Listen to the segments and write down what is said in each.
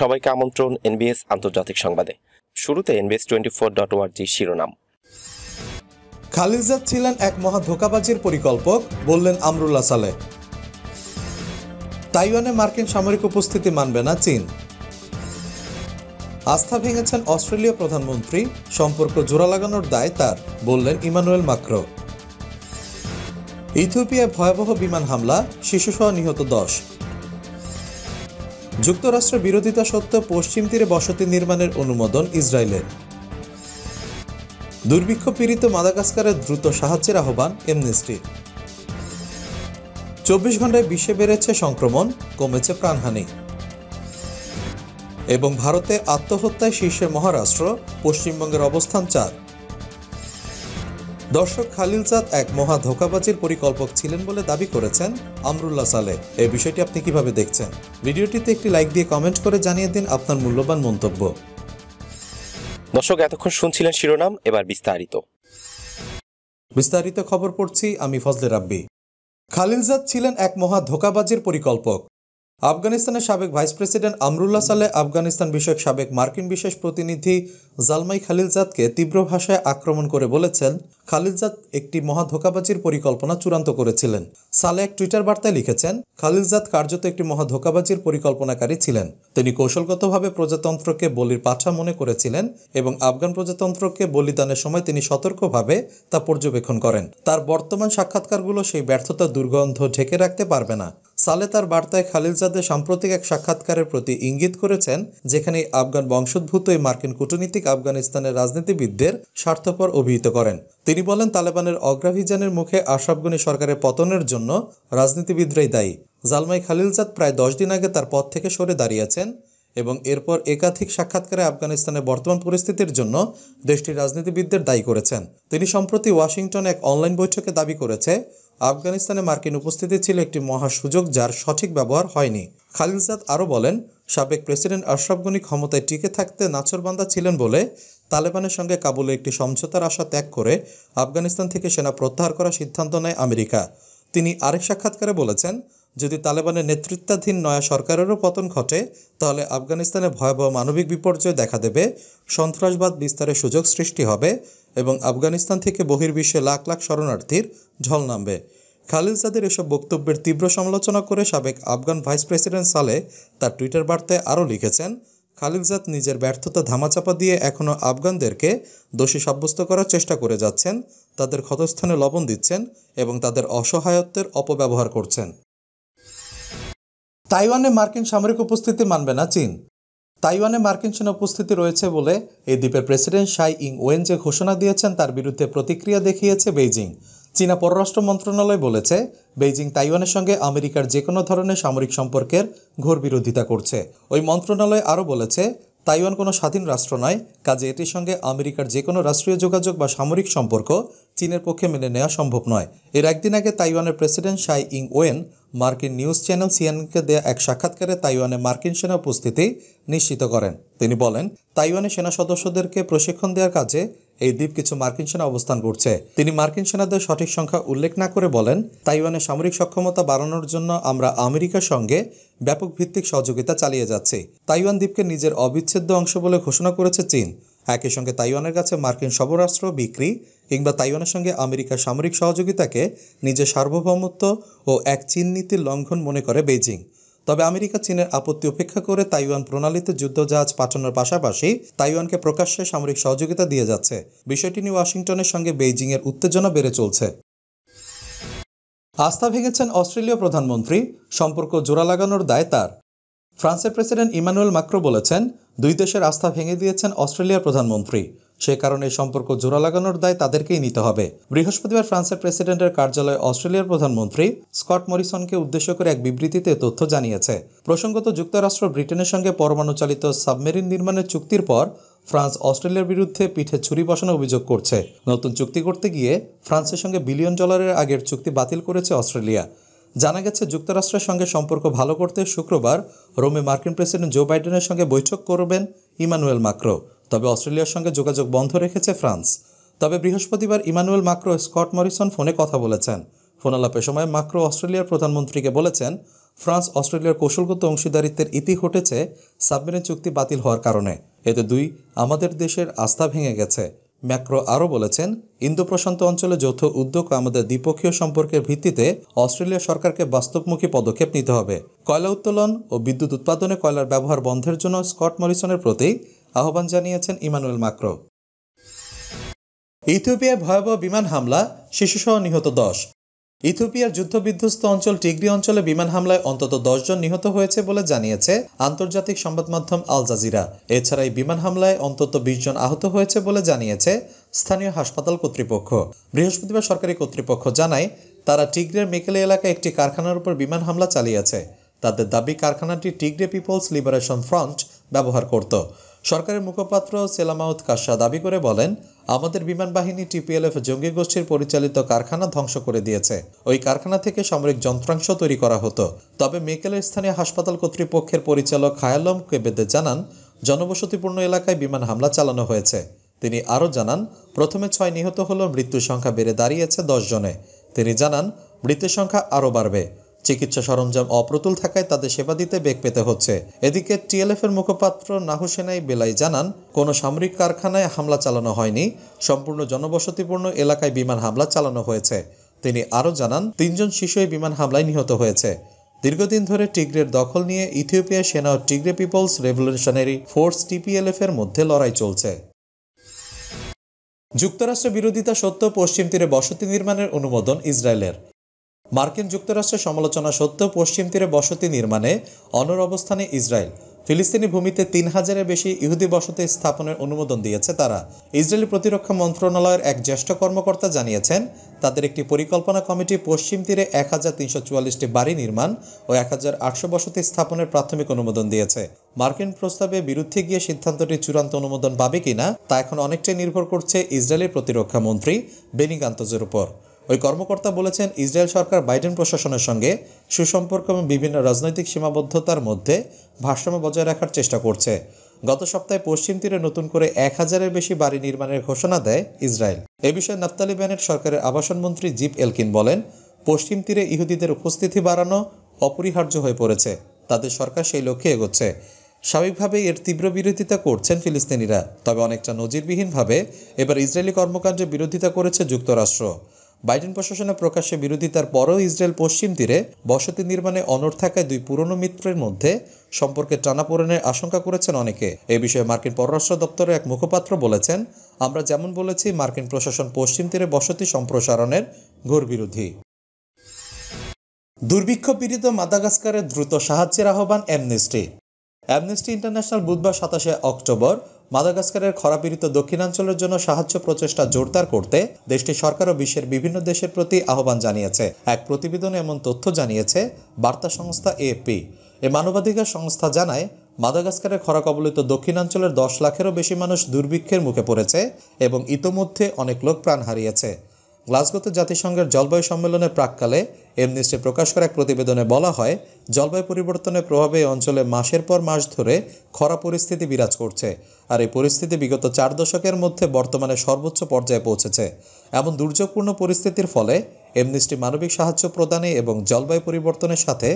সবাইকে আমন্ত্রণ এনবিএস আন্তর্জাতিক সংবাদে শুরুতে এনবিএস টোয়েন্টি ফোর ডট ওয়ার্জি শিরোনাম খালিজাদ ছিলেন এক মহা ধোকাবাজির পরিকল্পক বললেন আমরুল্লাহ সালে তাইওয়ানে মার্কিন সামরিক উপস্থিতি মানবে না চীন আস্থা ভেঙেছেন অস্ট্রেলীয় প্রধানমন্ত্রী সম্পর্ক জোড়া লাগানোর দায় তার বললেন ইমানুয়েল মাক্রো ইথিওপিয়ায় ভয়াবহ বিমান হামলা শিশুসহ নিহত দশ যুক্তরাষ্ট্রের বিরোধিতা সত্ত্বেও পশ্চিম তীরে বসতি নির্মাণের অনুমোদন ইসরায়েলের দুর্ভিক্ষ পীড়িত মাদাগাস্কারের দ্রুত সাহায্যের আহ্বান এমনেস্টির চব্বিশ ঘন্টায় বিশ্বে বেড়েছে সংক্রমণ কমেছে প্রাণহানি এবং ভারতে আত্মহত্যায় শীর্ষে মহারাষ্ট্র পশ্চিমবঙ্গের অবস্থান চার দর্শক খালিলজাদ এক মহা ধোকাবাজির পরিকল্পক ছিলেন বলে দাবি করেছেন আমরুল্লাহ সালে এই বিষয়টি আপনি কিভাবে দেখছেন ভিডিওটিতে একটি লাইক দিয়ে কমেন্ট করে জানিয়ে দিন আপনার মূল্যবান মন্তব্য দর্শক এতক্ষণ শুনছিলেন শিরোনাম এবার বিস্তারিত বিস্তারিত খবর পড়ছি আমি ফজলে রাব্বি খালিলজাদ ছিলেন এক মহা ধোকাবাজির পরিকল্পক আফগানিস্তানের সাবেক ভাইস প্রেসিডেন্ট আমরুল্লাহ সালে আফগানিস্তান বিষয়ক সাবেক মার্কিন বিশেষ প্রতিনিধি জালমাই খালিলজাদকে তীব্র ভাষায় আক্রমণ করে বলেছেন খালিলজাদ একটি মহা ধোকাবাজির পরিকল্পনা চূড়ান্ত করেছিলেন সালে এক টুইটার বার্তায় লিখেছেন খালিলজাদ কার্যত একটি মহা ধোকাবাজির পরিকল্পনাকারী ছিলেন তিনি কৌশলগতভাবে প্রজাতন্ত্রকে বলির পাঠা মনে করেছিলেন এবং আফগান প্রজাতন্ত্রকে বলিদানের সময় তিনি সতর্কভাবে তা পর্যবেক্ষণ করেন তার বর্তমান সাক্ষাৎকারগুলো সেই ব্যর্থতা দুর্গন্ধ ঢেকে রাখতে পারবে না সালে তার বার্তায় খালিলজাদ সংবাদে সাম্প্রতিক এক সাক্ষাৎকারের প্রতি ইঙ্গিত করেছেন যেখানে আফগান বংশোদ্ভূত এই মার্কিন কূটনীতিক আফগানিস্তানের রাজনীতিবিদদের স্বার্থপর অভিহিত করেন তিনি বলেন তালেবানের অগ্রাভিযানের মুখে আশরাফগনি সরকারের পতনের জন্য রাজনীতিবিদরাই দায়ী জালমাই খালিলজাদ প্রায় দশ দিন আগে তার পথ থেকে সরে দাঁড়িয়েছেন এবং এরপর একাধিক সাক্ষাৎকারে আফগানিস্তানের বর্তমান পরিস্থিতির জন্য দেশটির রাজনীতিবিদদের দায়ী করেছেন তিনি সম্প্রতি ওয়াশিংটন এক অনলাইন বৈঠকে দাবি করেছে আফগানিস্তানে মার্কিন উপস্থিতি ছিল একটি মহা সুযোগ যার সঠিক ব্যবহার হয়নি খালিলজাদ আরও বলেন সাবেক প্রেসিডেন্ট আশরাফ গনি ক্ষমতায় টিকে থাকতে নাচরবান্দা ছিলেন বলে তালেবানের সঙ্গে কাবুলে একটি সমঝোতার আশা ত্যাগ করে আফগানিস্তান থেকে সেনা প্রত্যাহার করার সিদ্ধান্ত নেয় আমেরিকা তিনি আরেক সাক্ষাৎকারে বলেছেন যদি তালেবানের নেতৃত্বাধীন নয়া সরকারেরও পতন ঘটে তাহলে আফগানিস্তানে ভয়াবহ মানবিক বিপর্যয় দেখা দেবে সন্ত্রাসবাদ বিস্তারের সুযোগ সৃষ্টি হবে এবং আফগানিস্তান থেকে বহির্বিশ্বে লাখ লাখ শরণার্থীর ঝল নামবে খালিলজাদের এসব বক্তব্যের তীব্র সমালোচনা করে সাবেক আফগান ভাইস প্রেসিডেন্ট সালে তার টুইটার বার্তায় আরও লিখেছেন খালিলজাদ নিজের ব্যর্থতা ধামাচাপা দিয়ে এখনও আফগানদেরকে দোষী সাব্যস্ত করার চেষ্টা করে যাচ্ছেন তাদের ক্ষতস্থানে লবণ দিচ্ছেন এবং তাদের অসহায়ত্বের অপব্যবহার করছেন তাইওয়ানে মার্কিন সামরিক উপস্থিতি মানবে না চীন তাইওয়ানে মার্কিন সেনা উপস্থিতি রয়েছে বলে এই দ্বীপের প্রেসিডেন্ট শাই ইং ওয়েন যে ঘোষণা দিয়েছেন তার বিরুদ্ধে প্রতিক্রিয়া দেখিয়েছে বেইজিং চীনা পররাষ্ট্র মন্ত্রণালয় বলেছে বেইজিং তাইওয়ানের সঙ্গে আমেরিকার যে কোনো ধরনের সামরিক সম্পর্কের ঘোর বিরোধিতা করছে ওই মন্ত্রণালয় আরও বলেছে তাইওয়ান কোনো স্বাধীন রাষ্ট্র নয় কাজে এটির সঙ্গে আমেরিকার যে কোনো রাষ্ট্রীয় যোগাযোগ বা সামরিক সম্পর্ক চীনের পক্ষে মেনে নেওয়া সম্ভব নয় এর একদিন আগে তাইওয়ানের প্রেসিডেন্ট শাই ইং ওয়েন মার্কিন নিউজ চ্যানেল সিএনকে দেয়া এক সাক্ষাৎকারে তাইওয়ানে মার্কিন সেনা উপস্থিতি নিশ্চিত করেন তিনি বলেন তাইওয়ানে সেনা সদস্যদেরকে প্রশিক্ষণ দেওয়ার কাজে এই দ্বীপ কিছু মার্কিন সেনা অবস্থান করছে তিনি মার্কিন সেনাদের সঠিক সংখ্যা উল্লেখ না করে বলেন তাইওয়ানের সামরিক সক্ষমতা বাড়ানোর জন্য আমরা আমেরিকার সঙ্গে ব্যাপক ভিত্তিক সহযোগিতা চালিয়ে যাচ্ছি তাইওয়ান দ্বীপকে নিজের অবিচ্ছেদ্য অংশ বলে ঘোষণা করেছে চীন একই সঙ্গে তাইওয়ানের কাছে মার্কিন সবরাষ্ট্র বিক্রি কিংবা তাইওয়ানের সঙ্গে আমেরিকার সামরিক সহযোগিতাকে নিজের সার্বভৌমত্ব ও এক চীন নীতির লঙ্ঘন মনে করে বেইজিং তবে আমেরিকা চীনের আপত্তি উপেক্ষা করে তাইওয়ান প্রণালীতে যুদ্ধজাহাজ পাঠানোর পাশাপাশি তাইওয়ানকে প্রকাশ্যে সামরিক সহযোগিতা দিয়ে যাচ্ছে বিষয়টি নিয়ে ওয়াশিংটনের সঙ্গে বেইজিংয়ের উত্তেজনা বেড়ে চলছে আস্থা ভেঙেছেন অস্ট্রেলীয় প্রধানমন্ত্রী সম্পর্ক জোড়া লাগানোর দায় তার ফ্রান্সের প্রেসিডেন্ট ইমানুয়েল মাক্রো বলেছেন দুই দেশের আস্থা ভেঙে দিয়েছেন অস্ট্রেলিয়ার প্রধানমন্ত্রী সে কারণে সম্পর্ক জোড়া লাগানোর দায় তাদেরকেই নিতে হবে বৃহস্পতিবার ফ্রান্সের প্রেসিডেন্টের কার্যালয়ে অস্ট্রেলিয়ার প্রধানমন্ত্রী স্কট মরিসনকে উদ্দেশ্য করে এক বিবৃতিতে তথ্য জানিয়েছে প্রসঙ্গত যুক্তরাষ্ট্র ব্রিটেনের সঙ্গে পরমাণু চালিত সাবমেরিন নির্মাণের চুক্তির পর ফ্রান্স অস্ট্রেলিয়ার বিরুদ্ধে পিঠে ছুরি বসানো অভিযোগ করছে নতুন চুক্তি করতে গিয়ে ফ্রান্সের সঙ্গে বিলিয়ন ডলারের আগের চুক্তি বাতিল করেছে অস্ট্রেলিয়া জানা গেছে যুক্তরাষ্ট্রের সঙ্গে সম্পর্ক ভালো করতে শুক্রবার রোমে মার্কিন প্রেসিডেন্ট জো বাইডেনের সঙ্গে বৈঠক করবেন ইমানুয়েল মাক্রো তবে অস্ট্রেলিয়ার সঙ্গে যোগাযোগ বন্ধ রেখেছে ফ্রান্স তবে বৃহস্পতিবার ইমানুয়েল মাক্রো স্কট মরিসন ফোনে কথা বলেছেন ফোনালাপের সময় মাক্রো অস্ট্রেলিয়ার প্রধানমন্ত্রীকে বলেছেন ফ্রান্স অস্ট্রেলিয়ার কৌশলগত অংশীদারিত্বের ইতি ঘটেছে সাবমেরিন চুক্তি বাতিল হওয়ার কারণে এতে দুই আমাদের দেশের আস্থা ভেঙে গেছে ম্যাক্রো আরও বলেছেন ইন্দো প্রশান্ত অঞ্চলে যৌথ উদ্যোগ আমাদের দ্বিপক্ষীয় সম্পর্কের ভিত্তিতে অস্ট্রেলিয়া সরকারকে বাস্তবমুখী পদক্ষেপ নিতে হবে কয়লা উত্তোলন ও বিদ্যুৎ উৎপাদনে কয়লার ব্যবহার বন্ধের জন্য স্কট মরিসনের প্রতি আহ্বান জানিয়েছেন ইমানুয়েল মাক্রো ইথিওপিয়ায় ভয়াবহ বিমান হামলা শিশুসহ নিহত দশ ইথিওপিয়ার যুদ্ধবিধ্বস্ত অঞ্চল টিগ্রি অঞ্চলে বিমান হামলায় অন্তত দশজন নিহত হয়েছে বলে জানিয়েছে আন্তর্জাতিক সংবাদ মাধ্যম আল জাজিরা এছাড়া এই বিমান হামলায় অন্তত বিশ জন আহত হয়েছে বলে জানিয়েছে স্থানীয় হাসপাতাল কর্তৃপক্ষ বৃহস্পতিবার সরকারি কর্তৃপক্ষ জানায় তারা টিগ্রের মেকেলে এলাকায় একটি কারখানার উপর বিমান হামলা চালিয়েছে তাদের দাবি কারখানাটি টিগ্রে পিপলস লিবারেশন ফ্রন্ট ব্যবহার করত সরকারের মুখপাত্র সেলামাউদ কাশা দাবি করে বলেন আমাদের বিমান বাহিনী টিপিএলএফ জঙ্গি গোষ্ঠীর পরিচালিত কারখানা ধ্বংস করে দিয়েছে ওই কারখানা থেকে সামরিক যন্ত্রাংশ তৈরি করা হতো তবে মেকেলের স্থানীয় হাসপাতাল কর্তৃপক্ষের পরিচালক খায়ালম কেবেদে জানান জনবসতিপূর্ণ এলাকায় বিমান হামলা চালানো হয়েছে তিনি আরও জানান প্রথমে ছয় নিহত হলেও মৃত্যুর সংখ্যা বেড়ে দাঁড়িয়েছে দশ জনে তিনি জানান মৃত্যুর সংখ্যা আরও বাড়বে চিকিৎসা সরঞ্জাম অপ্রতুল থাকায় তাদের সেবা দিতে বেগ পেতে হচ্ছে এদিকে টিএলএফ এর মুখপাত্র নাহুসেনাই বেলাই জানান কোনো সামরিক কারখানায় হামলা চালানো হয়নি সম্পূর্ণ জনবসতিপূর্ণ এলাকায় বিমান হামলা চালানো হয়েছে তিনি আরও জানান তিনজন শিশুই বিমান হামলায় নিহত হয়েছে দীর্ঘদিন ধরে টিগ্রের দখল নিয়ে ইথিওপিয়া সেনা ও Tigray People's Revolutionary Force TPLF এর মধ্যে লড়াই চলছে যুক্তরাষ্ট্র বিরোধিতা সত্ত্বেও পশ্চিম তীরে বসতি নির্মাণের অনুমোদন ইসরায়েলের মার্কিন যুক্তরাষ্ট্রের সমালোচনা সত্ত্বেও পশ্চিম তীরে বসতি নির্মাণে অনর অবস্থানে ইসরায়েল ফিলিস্তিনি ভূমিতে তিন হাজারের বেশি ইহুদি বসতি স্থাপনের অনুমোদন দিয়েছে তারা ইসরায়েলি প্রতিরক্ষা মন্ত্রণালয়ের এক জ্যেষ্ঠ কর্মকর্তা জানিয়েছেন তাদের একটি পরিকল্পনা কমিটি পশ্চিম তীরে এক হাজার তিনশো চুয়াল্লিশটি বাড়ি নির্মাণ ও এক হাজার আটশো বসতি স্থাপনের প্রাথমিক অনুমোদন দিয়েছে মার্কিন প্রস্তাবে বিরুদ্ধে গিয়ে সিদ্ধান্তটি চূড়ান্ত অনুমোদন পাবে কিনা তা এখন অনেকটাই নির্ভর করছে ইসরায়েলের প্রতিরক্ষা মন্ত্রী বেনিগান্তজের উপর ওই কর্মকর্তা বলেছেন ইসরায়েল সরকার বাইডেন প্রশাসনের সঙ্গে সুসম্পর্ক এবং বিভিন্ন রাজনৈতিক সীমাবদ্ধতার মধ্যে ভারসাম্য বজায় রাখার চেষ্টা করছে গত সপ্তাহে পশ্চিম তীরে নতুন করে এক হাজারের বেশি বাড়ি নির্মাণের ঘোষণা দেয় ইসরায়েল এ বিষয়ে নাফতালি ব্যানের সরকারের আবাসন মন্ত্রী জিপ এলকিন বলেন পশ্চিম তীরে ইহুদিদের উপস্থিতি বাড়ানো অপরিহার্য হয়ে পড়েছে তাদের সরকার সেই লক্ষ্যে এগোচ্ছে স্বাভাবিকভাবেই এর তীব্র বিরোধিতা করছেন ফিলিস্তিনিরা তবে অনেকটা নজিরবিহীনভাবে এবার ইসরায়েলি কর্মকাণ্ডে বিরোধিতা করেছে যুক্তরাষ্ট্র বাইডেন প্রশাসনের প্রকাশ্যে বিরোধিতার পরও ইসরায়েল পশ্চিম তীরে বসতি নির্মাণে অনড় থাকায় দুই পুরনো মিত্রের মধ্যে সম্পর্কে টানাপোড়েনের আশঙ্কা করেছেন অনেকে এ বিষয়ে মার্কিন পররাষ্ট্র দপ্তরের এক মুখপাত্র বলেছেন আমরা যেমন বলেছি মার্কিন প্রশাসন পশ্চিম তীরে বসতি সম্প্রসারণের ঘোর বিরোধী দুর্ভিক্ষ পীড়িত মাদাগাস্কারের দ্রুত সাহায্যের আহ্বান অ্যামনেস্টি অ্যামনেস্টি ইন্টারন্যাশনাল বুধবার সাতাশে অক্টোবর মাদাগাস্কারের খরাপীড়িত দক্ষিণাঞ্চলের জন্য সাহায্য প্রচেষ্টা জোরদার করতে দেশটি ও বিশ্বের বিভিন্ন দেশের প্রতি আহ্বান জানিয়েছে এক প্রতিবেদনে এমন তথ্য জানিয়েছে বার্তা সংস্থা এপি এ মানবাধিকার সংস্থা জানায় মাদাগাস্কারের খরা কবলিত দক্ষিণাঞ্চলের দশ লাখেরও বেশি মানুষ দুর্ভিক্ষের মুখে পড়েছে এবং ইতোমধ্যে অনেক লোক প্রাণ হারিয়েছে গ্লাসগোতে জাতিসংঘের জলবায়ু সম্মেলনের প্রাককালে এমনিস্টে প্রকাশ করা এক প্রতিবেদনে বলা হয় জলবায়ু পরিবর্তনের প্রভাবে অঞ্চলে মাসের পর মাস ধরে খরা পরিস্থিতি বিরাজ করছে আর এই পরিস্থিতি বিগত চার দশকের মধ্যে বর্তমানে সর্বোচ্চ পর্যায়ে পৌঁছেছে এমন দুর্যোগপূর্ণ পরিস্থিতির ফলে এমনিস্টি মানবিক সাহায্য প্রদানে এবং জলবায়ু পরিবর্তনের সাথে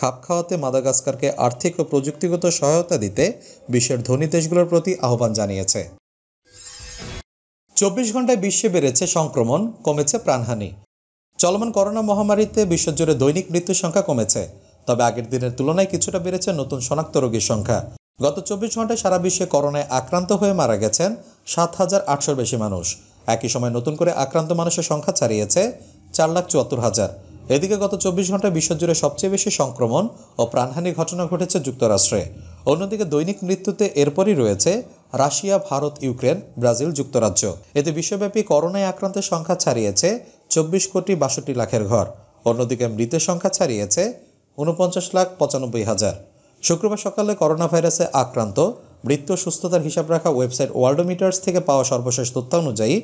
খাপ খাওয়াতে মাদাগাস্কারকে আর্থিক ও প্রযুক্তিগত সহায়তা দিতে বিশ্বের ধনী দেশগুলোর প্রতি আহ্বান জানিয়েছে চব্বিশ ঘন্টায় বিশ্বে বেড়েছে সংক্রমণ কমেছে প্রাণহানি চলমান করোনা মহামারীতে বিশ্বজুড়ে দৈনিক মৃত্যুর সংখ্যা কমেছে তবে আগের দিনের তুলনায় কিছুটা বেড়েছে নতুন শনাক্ত রোগীর সংখ্যা গত চব্বিশ ঘন্টায় সারা বিশ্বে করোনায় আক্রান্ত হয়ে মারা গেছেন সাত হাজার আটশোর বেশি মানুষ একই সময় নতুন করে আক্রান্ত মানুষের সংখ্যা ছাড়িয়েছে চার লাখ চুয়াত্তর হাজার এদিকে গত চব্বিশ ঘন্টায় বিশ্বজুড়ে সবচেয়ে বেশি সংক্রমণ ও প্রাণহানির ঘটনা ঘটেছে যুক্তরাষ্ট্রে অন্যদিকে দৈনিক মৃত্যুতে এরপরই রয়েছে রাশিয়া ভারত ইউক্রেন ব্রাজিল যুক্তরাজ্য এতে বিশ্বব্যাপী করোনায় আক্রান্তের সংখ্যা ছাড়িয়েছে চব্বিশ কোটি বাষট্টি লাখের ঘর অন্যদিকে মৃতের সংখ্যা ছাড়িয়েছে উনপঞ্চাশ লাখ পঁচানব্বই হাজার শুক্রবার সকালে করোনা ভাইরাসে আক্রান্ত মৃত্যু সুস্থতার হিসাব রাখা ওয়েবসাইট ওয়ার্ল্ডোমিটার্স থেকে পাওয়া সর্বশেষ তথ্য অনুযায়ী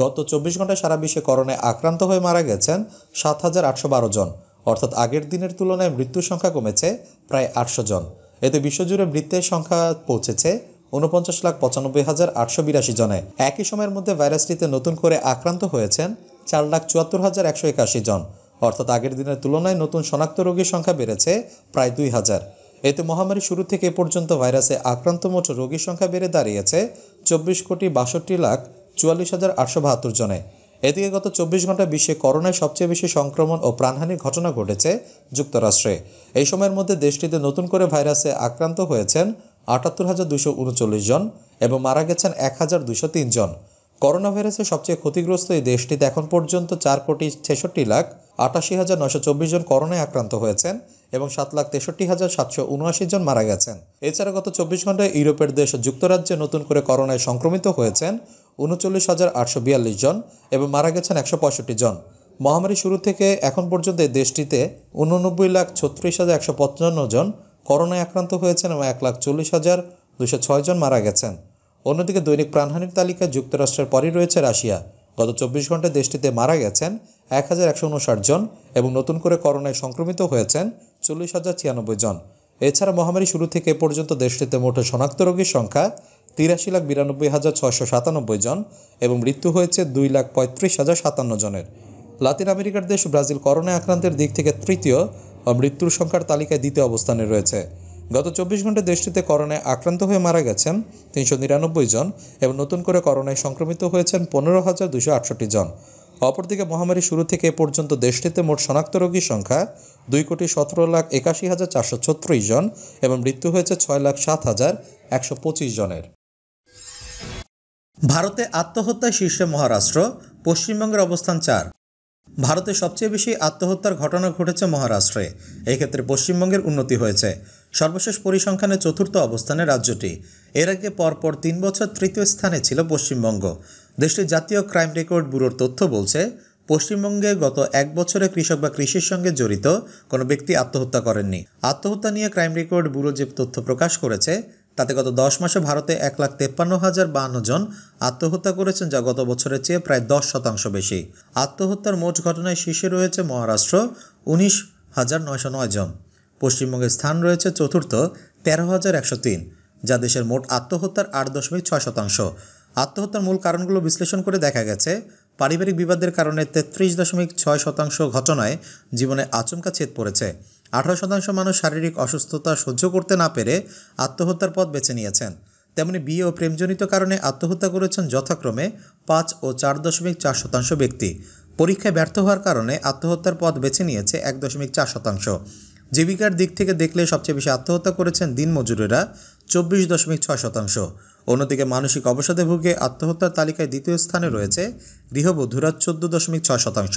গত চব্বিশ ঘন্টায় সারা বিশ্বে করোনায় আক্রান্ত হয়ে মারা গেছেন সাত হাজার আটশো বারো জন অর্থাৎ আগের দিনের তুলনায় মৃত্যুর সংখ্যা কমেছে প্রায় আটশো জন এতে বিশ্বজুড়ে মৃত্যুর সংখ্যা পৌঁছেছে উনপঞ্চাশ লাখ পঁচানব্বই হাজার আটশো বিরাশি জনে একই সময়ের মধ্যে ভাইরাসটিতে নতুন করে আক্রান্ত হয়েছেন চার লাখ চুয়াত্তর হাজার একশো একাশি জন অর্থাৎ আগের দিনের তুলনায় নতুন শনাক্ত রোগীর সংখ্যা বেড়েছে প্রায় দুই হাজার এতে মহামারী শুরু থেকে এ পর্যন্ত ভাইরাসে আক্রান্ত মোট রোগীর সংখ্যা বেড়ে দাঁড়িয়েছে চব্বিশ কোটি বাষট্টি লাখ চুয়াল্লিশ হাজার আটশো বাহাত্তর জনে এদিকে গত চব্বিশ ঘন্টা বিশ্বে করোনায় সবচেয়ে বেশি সংক্রমণ ও প্রাণহানির ঘটনা ঘটেছে যুক্তরাষ্ট্রে এই সময়ের মধ্যে দেশটিতে নতুন করে ভাইরাসে আক্রান্ত হয়েছেন আটাত্তর হাজার দুশো উনচল্লিশ জন এবং মারা গেছেন এক হাজার দুশো তিন জন করোনা সবচেয়ে ক্ষতিগ্রস্ত এই দেশটিতে এখন পর্যন্ত চার কোটি ছেষট্টি লাখ আটাশি হাজার নশো চব্বিশ জন করোনায় আক্রান্ত হয়েছেন এবং সাত লাখ তেষট্টি হাজার সাতশো উনআশি জন মারা গেছেন এছাড়া গত চব্বিশ ঘন্টায় ইউরোপের দেশ যুক্তরাজ্যে নতুন করে করোনায় সংক্রমিত হয়েছেন উনচল্লিশ হাজার আটশো বিয়াল্লিশ জন এবং মারা গেছেন একশো পঁয়ষট্টি জন মহামারী শুরু থেকে এখন পর্যন্ত দেশটিতে উননব্বই লাখ ছত্রিশ হাজার একশো পঞ্চান্ন জন করোনায় আক্রান্ত হয়েছেন এবং এক লাখ চল্লিশ হাজার দুশো জন মারা গেছেন অন্যদিকে দৈনিক প্রাণহানির তালিকায় যুক্তরাষ্ট্রের পরই রয়েছে রাশিয়া গত চব্বিশ ঘন্টায় দেশটিতে মারা গেছেন এক হাজার একশো উনষাট জন এবং নতুন করে করোনায় সংক্রমিত হয়েছেন চল্লিশ হাজার ছিয়ানব্বই জন এছাড়া মহামারী শুরু থেকে এ পর্যন্ত দেশটিতে মোট শনাক্ত রোগীর সংখ্যা তিরাশি লাখ বিরানব্বই হাজার ছয়শো সাতানব্বই জন এবং মৃত্যু হয়েছে দুই লাখ পঁয়ত্রিশ হাজার সাতান্ন জনের লাতিন আমেরিকার দেশ ব্রাজিল করোনায় আক্রান্তের দিক থেকে তৃতীয় মৃত্যুর সংখ্যার তালিকায় দ্বিতীয় অবস্থানে রয়েছে গত চব্বিশ ঘন্টা দেশটিতে করোনায় আক্রান্ত হয়ে মারা গেছেন তিনশো নিরানব্বই জন এবং নতুন করে করোনায় সংক্রমিত হয়েছেন পনেরো হাজার দুশো আটষট্টি জন অপরদিকে মহামারী শুরু থেকে এ পর্যন্ত দেশটিতে মোট শনাক্ত রোগীর সংখ্যা দুই কোটি সতেরো লাখ একাশি হাজার চারশো ছত্রিশ জন এবং মৃত্যু হয়েছে ছয় লাখ সাত হাজার একশো পঁচিশ জনের ভারতে আত্মহত্যায় শীর্ষে মহারাষ্ট্র পশ্চিমবঙ্গের অবস্থান চার ভারতে সবচেয়ে বেশি আত্মহত্যার ঘটনা ঘটেছে মহারাষ্ট্রে এক্ষেত্রে পশ্চিমবঙ্গের উন্নতি হয়েছে সর্বশেষ পরিসংখ্যানে চতুর্থ অবস্থানে রাজ্যটি এর আগে পরপর তিন বছর তৃতীয় স্থানে ছিল পশ্চিমবঙ্গ দেশটির জাতীয় ক্রাইম রেকর্ড ব্যুরোর তথ্য বলছে পশ্চিমবঙ্গে গত এক বছরে কৃষক বা কৃষির সঙ্গে জড়িত কোনো ব্যক্তি আত্মহত্যা করেননি আত্মহত্যা নিয়ে ক্রাইম রেকর্ড ব্যুরো যে তথ্য প্রকাশ করেছে তাতে গত দশ মাসে ভারতে এক লাখ তেপ্পান্ন হাজার বাহান্ন জন আত্মহত্যা করেছেন যা গত বছরের চেয়ে প্রায় দশ শতাংশ বেশি আত্মহত্যার মোট ঘটনায় শীর্ষে রয়েছে মহারাষ্ট্র উনিশ হাজার নয়শো নয় জন পশ্চিমবঙ্গের স্থান রয়েছে চতুর্থ তেরো হাজার একশো তিন যা দেশের মোট আত্মহত্যার আট দশমিক ছয় শতাংশ আত্মহত্যার মূল কারণগুলো বিশ্লেষণ করে দেখা গেছে পারিবারিক বিবাদের কারণে তেত্রিশ দশমিক ছয় শতাংশ ঘটনায় জীবনে আচমকা ছেদ পড়েছে আঠারো শতাংশ মানুষ শারীরিক অসুস্থতা সহ্য করতে না পেরে আত্মহত্যার পথ বেছে নিয়েছেন তেমনি বিয়ে ও প্রেমজনিত কারণে আত্মহত্যা করেছেন যথাক্রমে পাঁচ ও চার দশমিক চার শতাংশ ব্যক্তি পরীক্ষায় ব্যর্থ হওয়ার কারণে আত্মহত্যার পথ বেছে নিয়েছে এক দশমিক চার শতাংশ জীবিকার দিক থেকে দেখলে সবচেয়ে বেশি আত্মহত্যা করেছেন দিনমজুরেরা চব্বিশ দশমিক ছয় শতাংশ অন্যদিকে মানসিক অবসাদে ভুগে আত্মহত্যার তালিকায় দ্বিতীয় স্থানে রয়েছে গৃহবধূরা চোদ্দ দশমিক ছয় শতাংশ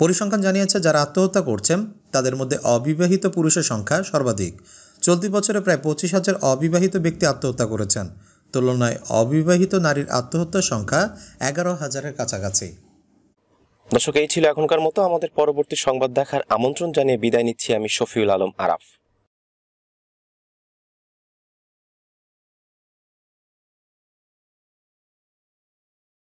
পরিসংখ্যান জানিয়েছে যারা আত্মহত্যা করছেন তাদের মধ্যে অবিবাহিত পুরুষের সংখ্যা সর্বাধিক চলতি বছরে প্রায় পঁচিশ হাজার অবিবাহিত ব্যক্তি আত্মহত্যা করেছেন তুলনায় অবিবাহিত নারীর আত্মহত্যার সংখ্যা এগারো হাজারের কাছাকাছি দর্শক এই ছিল এখনকার মতো আমাদের পরবর্তী সংবাদ দেখার আমন্ত্রণ জানিয়ে বিদায় নিচ্ছি আমি শফিউল আলম আরাফ